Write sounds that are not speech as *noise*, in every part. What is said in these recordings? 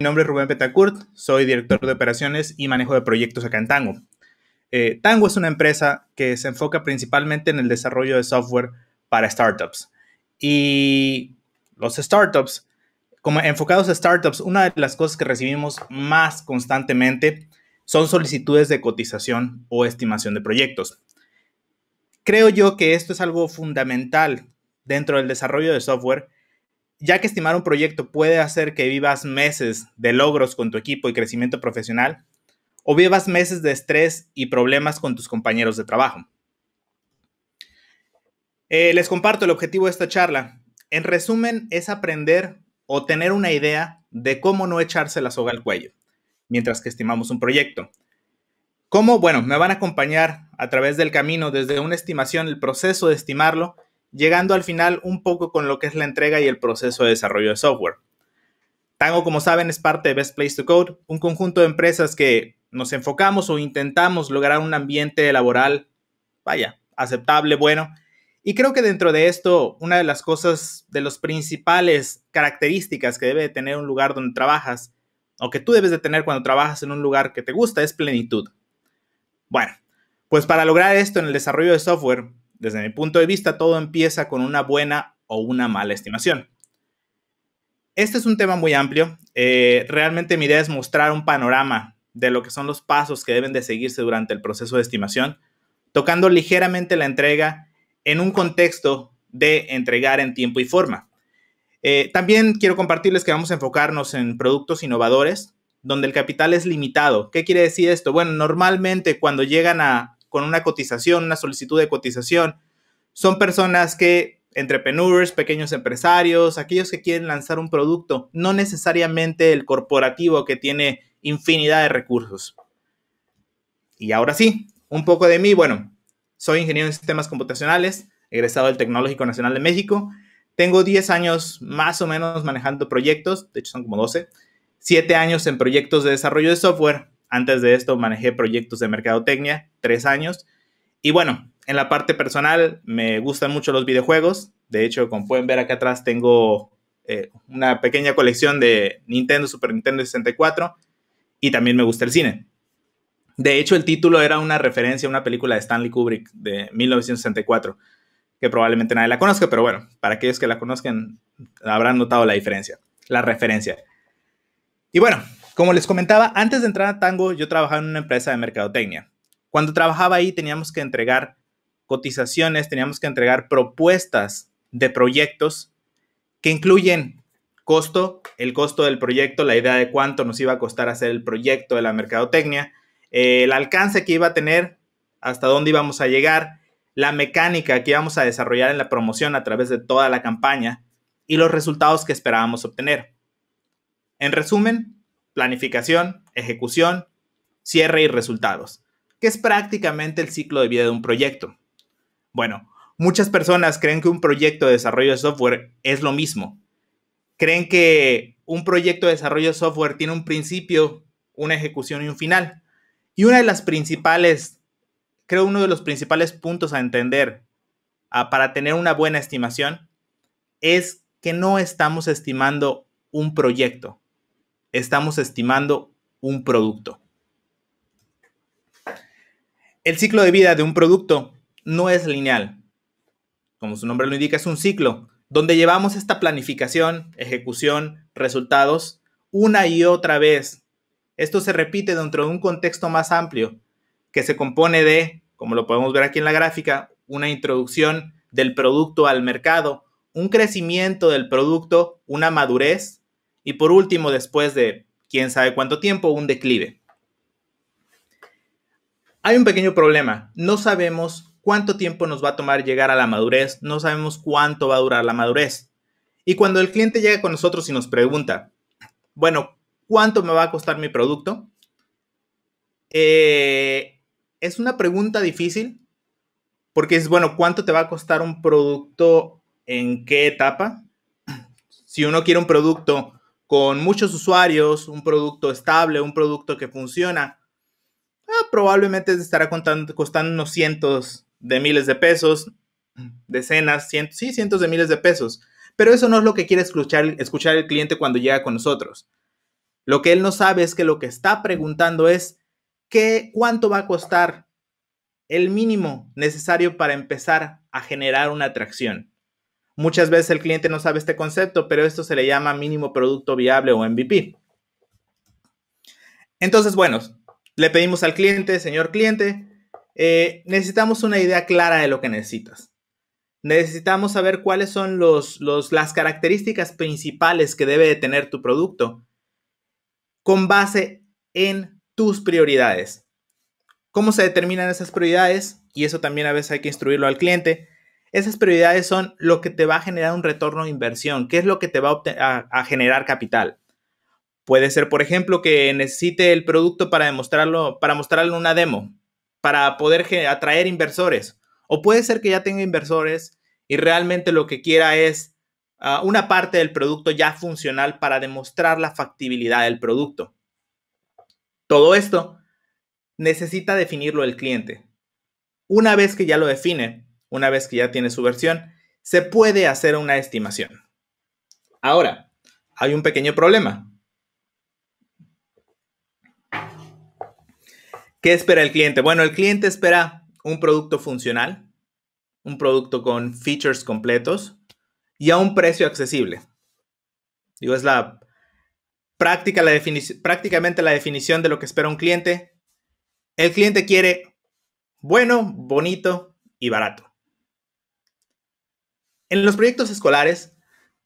Mi nombre es Rubén Petacourt, soy director de operaciones y manejo de proyectos acá en Tango. Eh, Tango es una empresa que se enfoca principalmente en el desarrollo de software para startups. Y los startups, como enfocados a startups, una de las cosas que recibimos más constantemente son solicitudes de cotización o estimación de proyectos. Creo yo que esto es algo fundamental dentro del desarrollo de software ya que estimar un proyecto puede hacer que vivas meses de logros con tu equipo y crecimiento profesional, o vivas meses de estrés y problemas con tus compañeros de trabajo. Eh, les comparto el objetivo de esta charla. En resumen, es aprender o tener una idea de cómo no echarse la soga al cuello mientras que estimamos un proyecto. ¿Cómo? Bueno, me van a acompañar a través del camino desde una estimación, el proceso de estimarlo llegando al final un poco con lo que es la entrega y el proceso de desarrollo de software. Tango, como saben, es parte de Best Place to Code, un conjunto de empresas que nos enfocamos o intentamos lograr un ambiente laboral, vaya, aceptable, bueno. Y creo que dentro de esto, una de las cosas, de las principales características que debe tener un lugar donde trabajas, o que tú debes de tener cuando trabajas en un lugar que te gusta, es plenitud. Bueno, pues para lograr esto en el desarrollo de software, desde mi punto de vista, todo empieza con una buena o una mala estimación. Este es un tema muy amplio. Eh, realmente mi idea es mostrar un panorama de lo que son los pasos que deben de seguirse durante el proceso de estimación, tocando ligeramente la entrega en un contexto de entregar en tiempo y forma. Eh, también quiero compartirles que vamos a enfocarnos en productos innovadores donde el capital es limitado. ¿Qué quiere decir esto? Bueno, normalmente cuando llegan a, con una cotización, una solicitud de cotización. Son personas que, entrepreneurs, pequeños empresarios, aquellos que quieren lanzar un producto, no necesariamente el corporativo que tiene infinidad de recursos. Y ahora sí, un poco de mí. Bueno, soy ingeniero en sistemas computacionales, egresado del Tecnológico Nacional de México. Tengo 10 años más o menos manejando proyectos, de hecho son como 12, 7 años en proyectos de desarrollo de software, antes de esto manejé proyectos de mercadotecnia, tres años. Y bueno, en la parte personal me gustan mucho los videojuegos. De hecho, como pueden ver acá atrás, tengo eh, una pequeña colección de Nintendo, Super Nintendo 64. Y también me gusta el cine. De hecho, el título era una referencia a una película de Stanley Kubrick de 1964, que probablemente nadie la conozca, pero bueno, para aquellos que la conozcan habrán notado la diferencia, la referencia. Y bueno, como les comentaba, antes de entrar a Tango, yo trabajaba en una empresa de mercadotecnia. Cuando trabajaba ahí teníamos que entregar cotizaciones, teníamos que entregar propuestas de proyectos que incluyen costo, el costo del proyecto, la idea de cuánto nos iba a costar hacer el proyecto de la mercadotecnia, eh, el alcance que iba a tener, hasta dónde íbamos a llegar, la mecánica que íbamos a desarrollar en la promoción a través de toda la campaña y los resultados que esperábamos obtener. En resumen, planificación, ejecución, cierre y resultados, que es prácticamente el ciclo de vida de un proyecto. Bueno, muchas personas creen que un proyecto de desarrollo de software es lo mismo. Creen que un proyecto de desarrollo de software tiene un principio, una ejecución y un final. Y una de las principales, creo uno de los principales puntos a entender ah, para tener una buena estimación es que no estamos estimando un proyecto, estamos estimando un producto. El ciclo de vida de un producto no es lineal. Como su nombre lo indica, es un ciclo donde llevamos esta planificación, ejecución, resultados una y otra vez. Esto se repite dentro de un contexto más amplio que se compone de, como lo podemos ver aquí en la gráfica, una introducción del producto al mercado, un crecimiento del producto, una madurez, y por último, después de quién sabe cuánto tiempo, un declive. Hay un pequeño problema. No sabemos cuánto tiempo nos va a tomar llegar a la madurez, no sabemos cuánto va a durar la madurez. Y cuando el cliente llega con nosotros y nos pregunta, bueno, ¿cuánto me va a costar mi producto? Eh, es una pregunta difícil porque es, bueno, ¿cuánto te va a costar un producto en qué etapa? Si uno quiere un producto con muchos usuarios, un producto estable, un producto que funciona, ah, probablemente estará costando unos cientos de miles de pesos, decenas, cientos, sí, cientos de miles de pesos. Pero eso no es lo que quiere escuchar, escuchar el cliente cuando llega con nosotros. Lo que él no sabe es que lo que está preguntando es ¿qué, cuánto va a costar el mínimo necesario para empezar a generar una atracción. Muchas veces el cliente no sabe este concepto, pero esto se le llama mínimo producto viable o MVP. Entonces, bueno, le pedimos al cliente, señor cliente, eh, necesitamos una idea clara de lo que necesitas. Necesitamos saber cuáles son las características principales que debe de tener tu producto con base en tus prioridades. ¿Cómo se determinan esas prioridades? Y eso también a veces hay que instruirlo al cliente esas prioridades son lo que te va a generar un retorno de inversión, qué es lo que te va a, generar capital. Puede ser, por ejemplo, que necesite el producto para demostrarlo, para una demo, para poder atraer inversores. O puede ser que ya tenga inversores y realmente lo que quiera es ah, una parte del producto ya funcional para demostrar la factibilidad del producto. Todo esto necesita definirlo el cliente. Una vez que ya lo define, una vez que ya tiene su versión, se puede hacer una estimación. Ahora, hay un pequeño problema. ¿Qué espera el cliente? Bueno, el cliente espera un producto funcional, un producto con features completos y a un precio accesible. Digo, es la, práctica la prácticamente la definición de lo que espera un cliente. El cliente quiere bueno, bonito y barato. En los proyectos escolares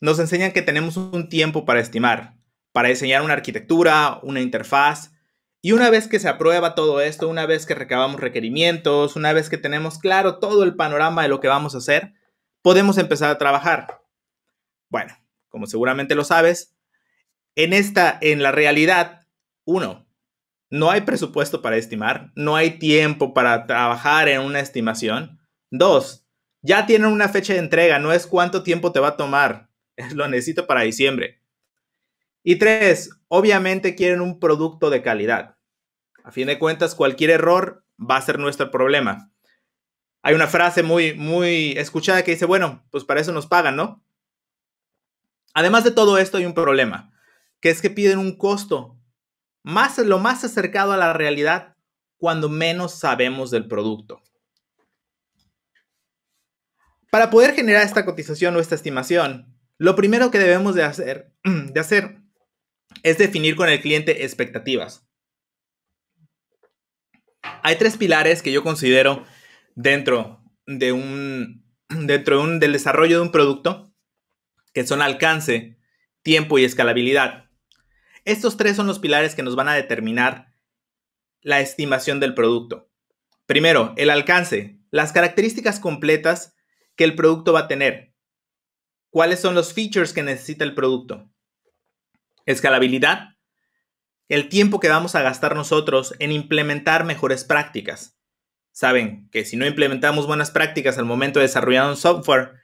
nos enseñan que tenemos un tiempo para estimar, para diseñar una arquitectura, una interfaz, y una vez que se aprueba todo esto, una vez que recabamos requerimientos, una vez que tenemos claro todo el panorama de lo que vamos a hacer, podemos empezar a trabajar. Bueno, como seguramente lo sabes, en esta en la realidad uno no hay presupuesto para estimar, no hay tiempo para trabajar en una estimación. Dos, ya tienen una fecha de entrega, no es cuánto tiempo te va a tomar, *laughs* lo necesito para diciembre. Y tres, obviamente quieren un producto de calidad. A fin de cuentas, cualquier error va a ser nuestro problema. Hay una frase muy, muy escuchada que dice, bueno, pues para eso nos pagan, ¿no? Además de todo esto hay un problema, que es que piden un costo más, lo más acercado a la realidad cuando menos sabemos del producto. Para poder generar esta cotización o esta estimación, lo primero que debemos *clears throat* de hacer, es definir con el cliente expectativas. Hay tres pilares que yo considero dentro *clears throat* del desarrollo de un producto que son alcance, tiempo y escalabilidad. Estos tres son los pilares que nos van a determinar la estimación del producto. Primero, el alcance. Las características completas que el producto va a tener. ¿Cuáles son los features que necesita el producto? Escalabilidad. El tiempo que vamos a gastar nosotros en implementar mejores prácticas. Saben que si no implementamos buenas prácticas al momento de desarrollar un software,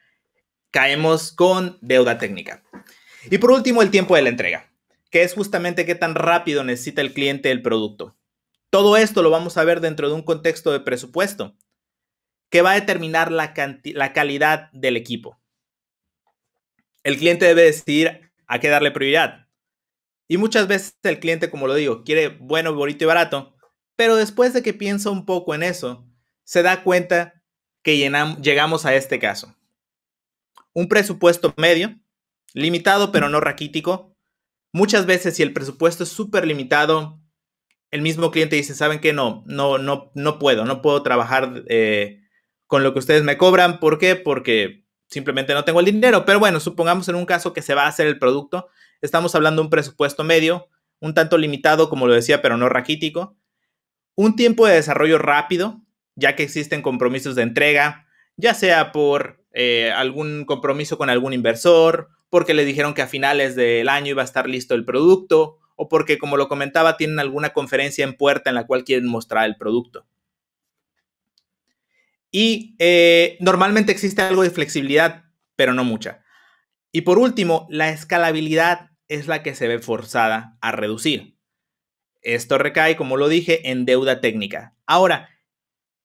caemos con deuda técnica. Y por último, el tiempo de la entrega, que es justamente qué tan rápido necesita el cliente el producto. Todo esto lo vamos a ver dentro de un contexto de presupuesto, que va a determinar la, la calidad del equipo. El cliente debe decidir a qué darle prioridad. Y muchas veces el cliente, como lo digo, quiere bueno, bonito y barato, pero después de que piensa un poco en eso, se da cuenta que llegamos a este caso. Un presupuesto medio, limitado pero no raquítico. Muchas veces si el presupuesto es súper limitado, el mismo cliente dice, ¿saben qué? No, no, no, no puedo, no puedo trabajar eh, con lo que ustedes me cobran. ¿Por qué? Porque simplemente no tengo el dinero. Pero bueno, supongamos en un caso que se va a hacer el producto, estamos hablando de un presupuesto medio, un tanto limitado, como lo decía, pero no raquítico. Un tiempo de desarrollo rápido, ya que existen compromisos de entrega, ya sea por eh, algún compromiso con algún inversor, porque le dijeron que a finales del año iba a estar listo el producto, o porque, como lo comentaba, tienen alguna conferencia en puerta en la cual quieren mostrar el producto. Y eh, normalmente existe algo de flexibilidad, pero no mucha. Y por último, la escalabilidad es la que se ve forzada a reducir. Esto recae, como lo dije, en deuda técnica. Ahora,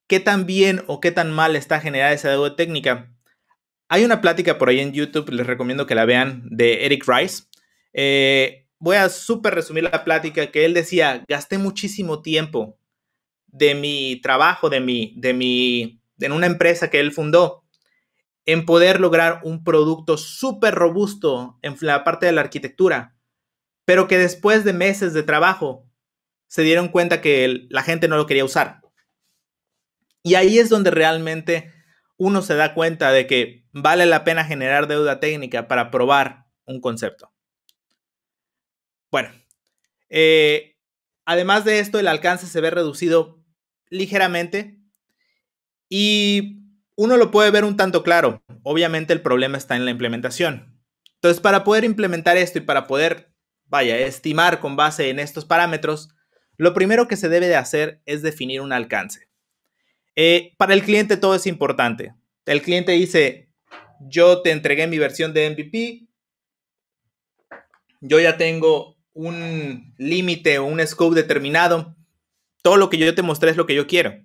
¿qué tan bien o qué tan mal está generada esa deuda técnica? Hay una plática por ahí en YouTube, les recomiendo que la vean, de Eric Rice. Eh, voy a súper resumir la plática que él decía, gasté muchísimo tiempo de mi trabajo, de mi, de mi en una empresa que él fundó, en poder lograr un producto súper robusto en la parte de la arquitectura, pero que después de meses de trabajo se dieron cuenta que la gente no lo quería usar. Y ahí es donde realmente uno se da cuenta de que vale la pena generar deuda técnica para probar un concepto. Bueno, eh, además de esto, el alcance se ve reducido ligeramente y uno lo puede ver un tanto claro. Obviamente el problema está en la implementación. Entonces, para poder implementar esto y para poder, vaya, estimar con base en estos parámetros, lo primero que se debe de hacer es definir un alcance. Eh, para el cliente todo es importante. El cliente dice, yo te entregué mi versión de MVP, yo ya tengo un límite o un scope determinado, todo lo que yo te mostré es lo que yo quiero.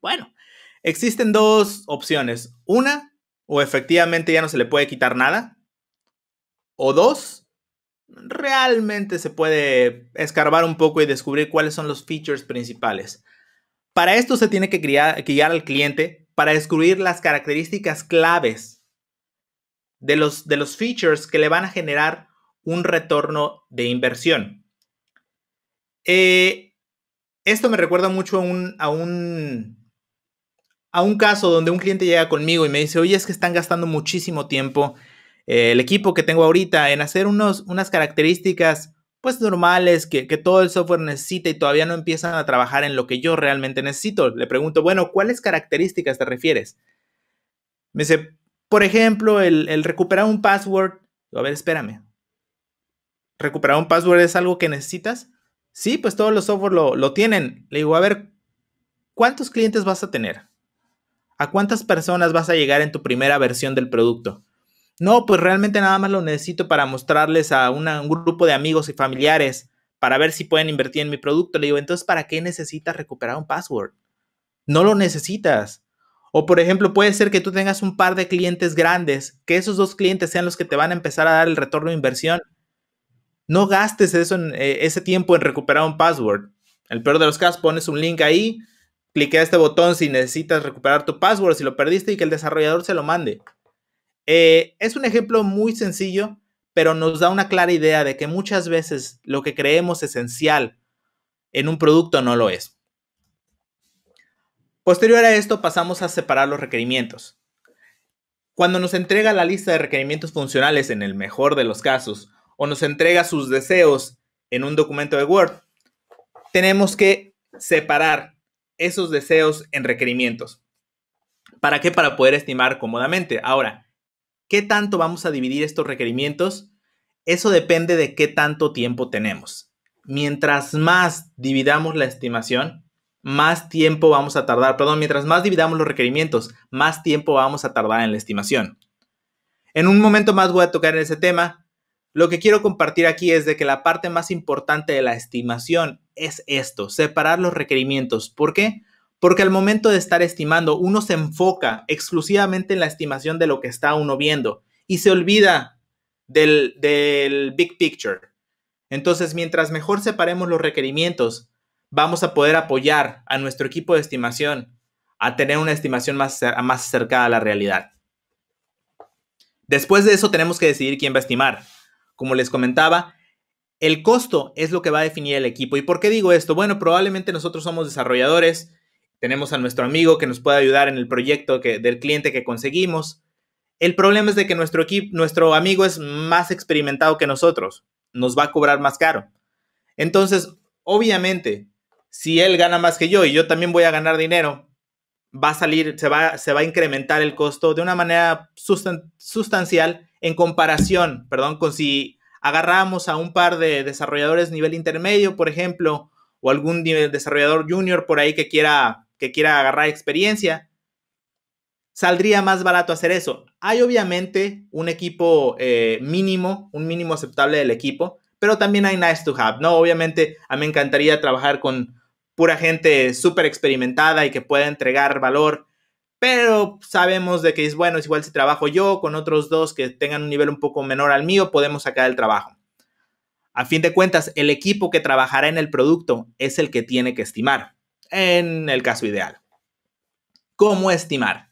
Bueno, Existen dos opciones. Una, o efectivamente ya no se le puede quitar nada. O dos, realmente se puede escarbar un poco y descubrir cuáles son los features principales. Para esto se tiene que guiar, al cliente para descubrir las características claves de los, de los features que le van a generar un retorno de inversión. Eh, esto me recuerda mucho a un, a un a un caso donde un cliente llega conmigo y me dice, oye, es que están gastando muchísimo tiempo eh, el equipo que tengo ahorita en hacer unos, unas características pues normales que, que, todo el software necesita y todavía no empiezan a trabajar en lo que yo realmente necesito. Le pregunto, bueno, ¿cuáles características te refieres? Me dice, por ejemplo, el, recuperar un password. A ver, espérame. ¿Recuperar un password es algo que necesitas? Sí, pues todos los software lo, lo tienen. Le digo, a ver, ¿cuántos clientes vas a tener? ¿A cuántas personas vas a llegar en tu primera versión del producto? No, pues realmente nada más lo necesito para mostrarles a un grupo de amigos y familiares para ver si pueden invertir en mi producto. Le digo, entonces, ¿para qué necesitas recuperar un password? No lo necesitas. O, por ejemplo, puede ser que tú tengas un par de clientes grandes, que esos dos clientes sean los que te van a empezar a dar el retorno de inversión. No gastes eh, ese tiempo en recuperar un password. el peor de los casos, pones un link ahí, a este botón si necesitas recuperar tu password, si lo perdiste y que el desarrollador se lo mande. Eh, es un ejemplo muy sencillo, pero nos da una clara idea de que muchas veces lo que creemos esencial en un producto no lo es. Posterior a esto pasamos a separar los requerimientos. Cuando nos entrega la lista de requerimientos funcionales en el mejor de los casos, o nos entrega sus deseos en un documento de Word, tenemos que separar esos deseos en requerimientos. ¿Para qué? Para poder estimar cómodamente. Ahora, ¿qué tanto vamos a dividir estos requerimientos? Eso depende de qué tanto tiempo tenemos. Mientras más dividamos la estimación, más tiempo vamos a tardar, perdón, mientras más dividamos los requerimientos, más tiempo vamos a tardar en la estimación. En un momento más voy a tocar en ese tema, lo que quiero compartir aquí es de que la parte más importante de la estimación es esto, separar los requerimientos. ¿Por qué? Porque al momento de estar estimando, uno se enfoca exclusivamente en la estimación de lo que está uno viendo y se olvida del, big picture. Entonces, mientras mejor separemos los requerimientos, vamos a poder apoyar a nuestro equipo de estimación a tener una estimación más, más cercana a la realidad. Después de eso tenemos que decidir quién va a estimar como les comentaba, el costo es lo que va a definir el equipo. ¿Y por qué digo esto? Bueno, probablemente nosotros somos desarrolladores, tenemos a nuestro amigo que nos puede ayudar en el proyecto que, del cliente que conseguimos. El problema es de que nuestro, equipo, nuestro amigo es más experimentado que nosotros, nos va a cobrar más caro. Entonces, obviamente, si él gana más que yo y yo también voy a ganar dinero, va a salir, se va, se va a incrementar el costo de una manera sustancial en comparación, perdón, con si agarramos a un par de desarrolladores nivel intermedio, por ejemplo, o algún desarrollador junior por ahí que quiera, que quiera agarrar experiencia, saldría más barato hacer eso. Hay obviamente un equipo eh, mínimo, un mínimo aceptable del equipo, pero también hay nice to have, ¿no? Obviamente a mí me encantaría trabajar con, pura gente súper experimentada y que pueda entregar valor. Pero sabemos de que es bueno, es igual si trabajo yo con otros dos que tengan un nivel un poco menor al mío, podemos sacar el trabajo. A fin de cuentas, el equipo que trabajará en el producto es el que tiene que estimar, en el caso ideal. ¿Cómo estimar?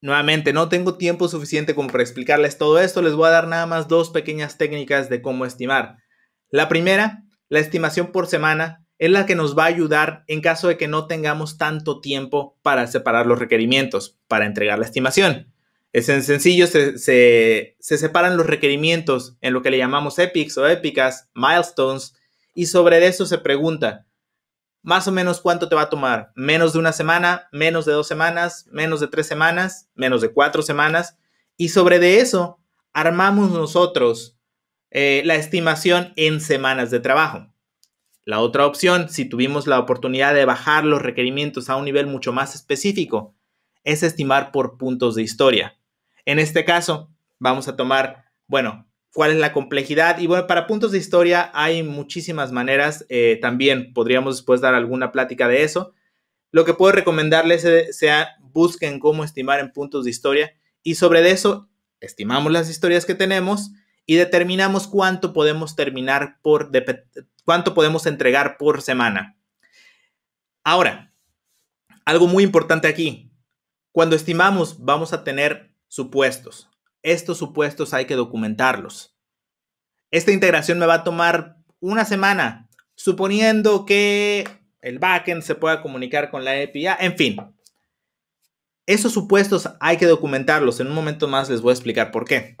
Nuevamente, no tengo tiempo suficiente como para explicarles todo esto, les voy a dar nada más dos pequeñas técnicas de cómo estimar. La primera, la estimación por semana es la que nos va a ayudar en caso de que no tengamos tanto tiempo para separar los requerimientos, para entregar la estimación. Es en sencillo, se, separan los requerimientos en lo que le llamamos epics o épicas, milestones, y sobre eso se pregunta, más o menos cuánto te va a tomar, menos de una semana, menos de dos semanas, menos de tres semanas, menos de cuatro semanas, y sobre de eso armamos nosotros eh, la estimación en semanas de trabajo. La otra opción, si tuvimos la oportunidad de bajar los requerimientos a un nivel mucho más específico, es estimar por puntos de historia. En este caso, vamos a tomar, bueno, cuál es la complejidad. Y bueno, para puntos de historia hay muchísimas maneras. Eh, también podríamos después dar alguna plática de eso. Lo que puedo recomendarles sea busquen cómo estimar en puntos de historia y sobre eso estimamos las historias que tenemos y determinamos cuánto podemos terminar por, cuánto podemos entregar por semana. Ahora, algo muy importante aquí. Cuando estimamos, vamos a tener supuestos. Estos supuestos hay que documentarlos. Esta integración me va a tomar una semana, suponiendo que el backend se pueda comunicar con la API, en fin. Esos supuestos hay que documentarlos. En un momento más les voy a explicar por qué.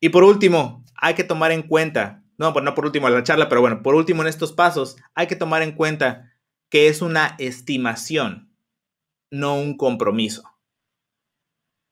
Y por último, hay que tomar en cuenta no, pues no por último la charla, pero bueno, por último en estos pasos hay que tomar en cuenta que es una estimación, no un compromiso.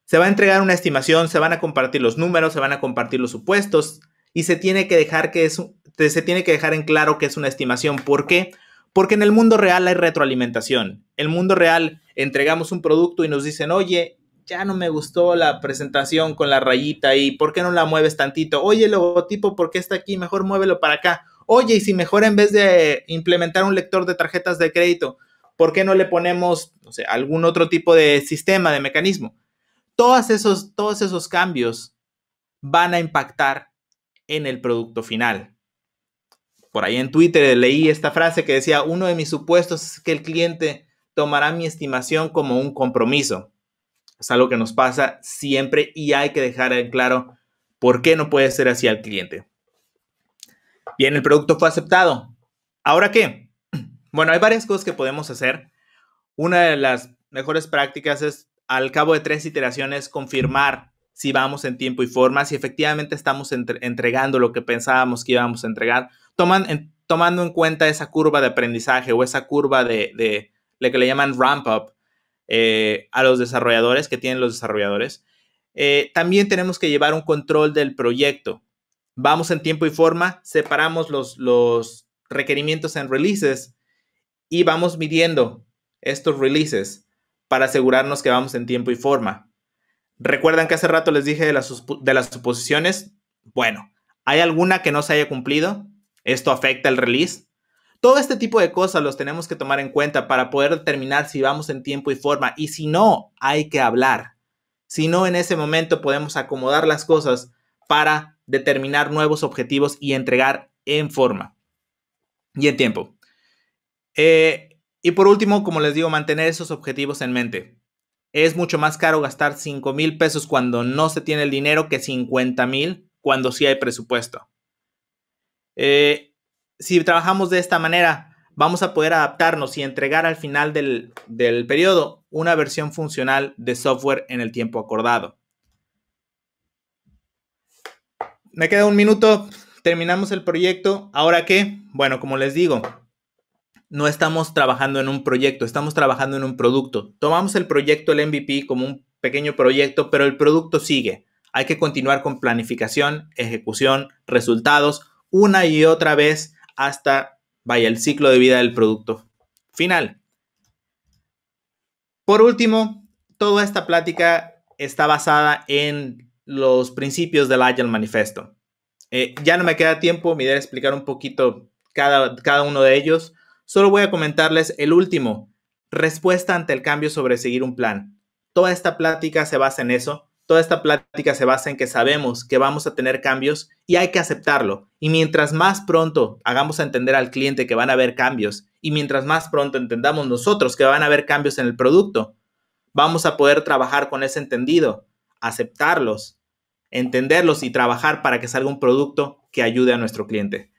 Se va a entregar una estimación, se van a compartir los números, se van a compartir los supuestos y se tiene que dejar que es se tiene que dejar en claro que es una estimación, ¿por qué? Porque en el mundo real hay retroalimentación. El mundo real entregamos un producto y nos dicen, "Oye, ya no me gustó la presentación con la rayita y por qué no la mueves tantito. Oye, el logotipo, ¿por qué está aquí? Mejor muévelo para acá. Oye, y si mejor en vez de implementar un lector de tarjetas de crédito, ¿por qué no le ponemos algún otro tipo de sistema, de mecanismo? Todos esos, todos esos cambios van a impactar en el producto final. Por ahí en Twitter leí esta frase que decía, uno de mis supuestos es que el cliente tomará mi estimación como un compromiso. Es algo que nos pasa siempre y hay que dejar en claro por qué no puede ser así al cliente. Bien, el producto fue aceptado. ¿Ahora qué? *clears throat* Bueno, hay varias cosas que podemos hacer. Una de las mejores prácticas es al cabo de tres iteraciones confirmar si vamos en tiempo y forma, si efectivamente estamos entregando lo que pensábamos que íbamos a entregar, toman, tomando en cuenta esa curva de aprendizaje o esa curva de, de, de, lo que le llaman ramp up, eh, a los desarrolladores que tienen los desarrolladores. Eh, también tenemos que llevar un control del proyecto. Vamos en tiempo y forma, separamos los, requerimientos en releases y vamos midiendo estos releases para asegurarnos que vamos en tiempo y forma. ¿Recuerdan que hace rato les dije de las, de las suposiciones? Bueno, ¿hay alguna que no se haya cumplido? ¿Esto afecta el release? Todo este tipo de cosas los tenemos que tomar en cuenta para poder determinar si vamos en tiempo y forma. Y si no, hay que hablar. Si no, en ese momento podemos acomodar las cosas para determinar nuevos objetivos y entregar en forma y en tiempo. Eh, y por último, como les digo, mantener esos objetivos en mente. Es mucho más caro gastar 5 mil pesos cuando no se tiene el dinero que 50 mil cuando sí hay presupuesto. Eh, si trabajamos de esta manera, vamos a poder adaptarnos y entregar al final del, periodo una versión funcional de software en el tiempo acordado. Me queda un minuto, terminamos el proyecto. ¿Ahora qué? Bueno, como les digo, no estamos trabajando en un proyecto, estamos trabajando en un producto. Tomamos el proyecto, el MVP, como un pequeño proyecto, pero el producto sigue. Hay que continuar con planificación, ejecución, resultados, una y otra vez hasta, vaya, el ciclo de vida del producto final. Por último, toda esta plática está basada en los principios del Agile Manifesto. Eh, ya no me queda tiempo, me idea explicar un poquito cada, cada uno de ellos. Solo voy a comentarles el último, respuesta ante el cambio sobre seguir un plan. Toda esta plática se basa en eso toda esta plática se basa en que sabemos que vamos a tener cambios y hay que aceptarlo. Y mientras más pronto hagamos a entender al cliente que van a haber cambios y mientras más pronto entendamos nosotros que van a haber cambios en el producto, vamos a poder trabajar con ese entendido, aceptarlos, entenderlos y trabajar para que salga un producto que ayude a nuestro cliente.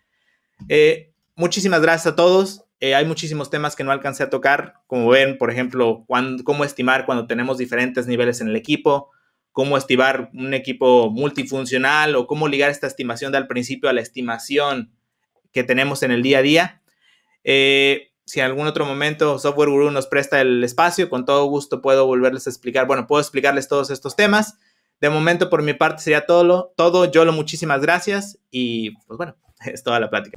Eh, muchísimas gracias a todos. Eh, hay muchísimos temas que no alcancé a tocar, como ven, por ejemplo, cómo estimar cuando tenemos diferentes niveles en el equipo, cómo estivar un equipo multifuncional o cómo ligar esta estimación del principio a la estimación que tenemos en el día a día. Eh, si en algún otro momento Software Guru nos presta el espacio, con todo gusto puedo volverles a explicar, bueno, puedo explicarles todos estos temas. De momento, por mi parte, sería todo. Lo, todo. Yolo, muchísimas gracias y pues bueno, *laughs* es toda la plática.